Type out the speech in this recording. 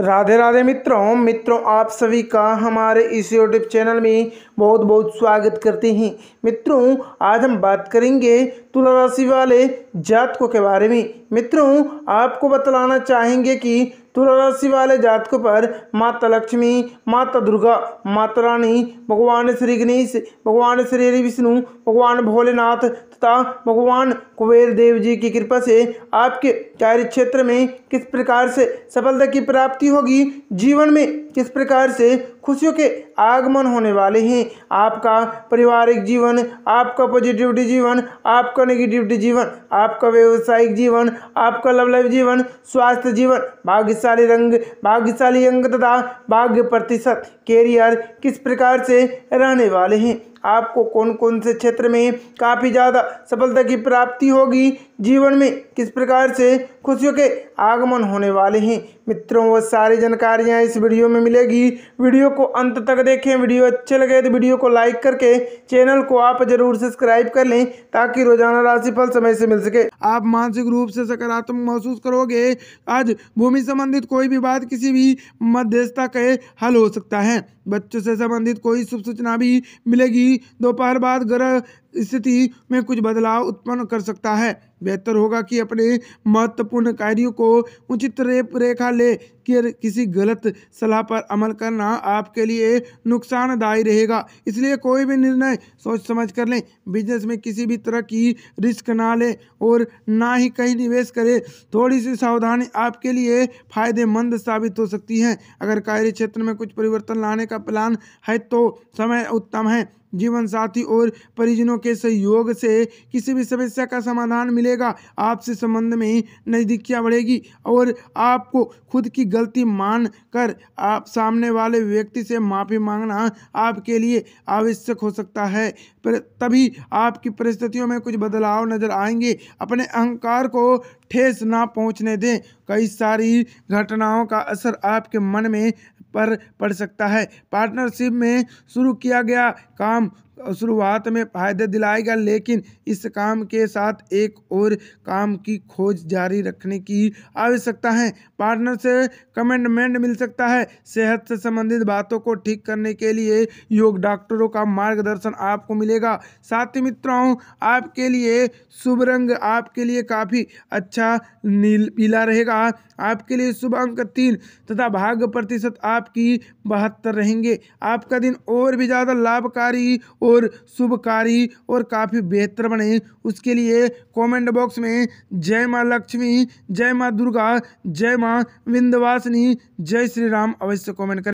राधे राधे मित्रों मित्रों आप सभी का हमारे इस यूट्यूब चैनल में बहुत बहुत स्वागत करते हैं मित्रों आज हम बात करेंगे तुला राशि वाले जातकों के बारे में मित्रों आपको बतलाना चाहेंगे कि तुला राशि वाले जातकों पर माता लक्ष्मी माता दुर्गा माता रानी भगवान श्री गणेश भगवान श्री विष्णु भगवान भोलेनाथ तथा भगवान कुबेर देव जी की कृपा से आपके कार्य क्षेत्र में किस प्रकार से सफलता की प्राप्ति होगी जीवन में किस प्रकार से खुशियों के आगमन होने वाले हैं आपका पारिवारिक जीवन आपका पॉजिटिविटी जीवन आपका नेगेटिविटी जीवन आपका व्यवसायिक जीवन आपका लव लाइफ जीवन स्वास्थ्य जीवन भाग्यशाली रंग भाग्यशाली अंग तथा भाग्य प्रतिशत कैरियर किस प्रकार से रहने वाले हैं आपको कौन कौन से क्षेत्र में काफ़ी ज़्यादा सफलता की प्राप्ति होगी जीवन में किस प्रकार से खुशियों के आगमन होने वाले हैं मित्रों वो सारी जानकारियाँ इस वीडियो में मिलेगी वीडियो को अंत तक देखें वीडियो अच्छे लगे तो वीडियो को लाइक करके चैनल को आप जरूर सब्सक्राइब कर लें ताकि रोजाना राशिफल समय से मिल सके आप मानसिक रूप से सकारात्मक महसूस करोगे आज भूमि संबंधित कोई भी बात किसी भी मध्यस्थता के हल हो सकता है बच्चों से संबंधित कोई शुभ सूचना भी मिलेगी दोपहर बाद ग्रह स्थिति में कुछ बदलाव उत्पन्न कर सकता है बेहतर होगा कि अपने महत्वपूर्ण कार्यों को उचित रेप रेखा ले कि किसी गलत सलाह पर अमल करना आपके लिए नुकसानदायी रहेगा इसलिए कोई भी निर्णय सोच समझ कर लें बिजनेस में किसी भी तरह की रिस्क ना लें और ना ही कहीं निवेश करें थोड़ी सी सावधानी आपके लिए फायदेमंद साबित हो सकती है अगर कार्य क्षेत्र में कुछ परिवर्तन लाने का प्लान है तो समय उत्तम है जीवन साथी और परिजनों के सहयोग से किसी भी समस्या का समाधान मिलेगा आपसे संबंध में नज़दीकियाँ बढ़ेगी और आपको खुद की गलती मान कर आप सामने वाले व्यक्ति से माफ़ी मांगना आपके लिए आवश्यक हो सकता है पर तभी आपकी परिस्थितियों में कुछ बदलाव नज़र आएंगे अपने अहंकार को ठेस ना पहुंचने दें कई सारी घटनाओं का असर आपके मन में पर पड़ सकता है पार्टनरशिप में शुरू किया गया काम शुरुआत में फायदे दिलाएगा लेकिन इस काम के साथ एक और काम की खोज जारी रखने की आवश्यकता है पार्टनर से कमेंडमेंट मिल सकता है सेहत से संबंधित बातों को ठीक करने के लिए योग डॉक्टरों का मार्गदर्शन आपको मिलेगा साथ ही मित्रों आपके लिए शुभ रंग आपके लिए काफ़ी अच्छा नील पीला रहेगा आपके लिए शुभ अंक तीन तथा भाग्य प्रतिशत आपकी बहत्तर रहेंगे आपका दिन और भी ज़्यादा लाभकारी और और शुभकारी और काफ़ी बेहतर बने उसके लिए कमेंट बॉक्स में जय माँ लक्ष्मी जय माँ दुर्गा जय माँ विंध्यवासिनी जय श्री राम अवश्य कमेंट करें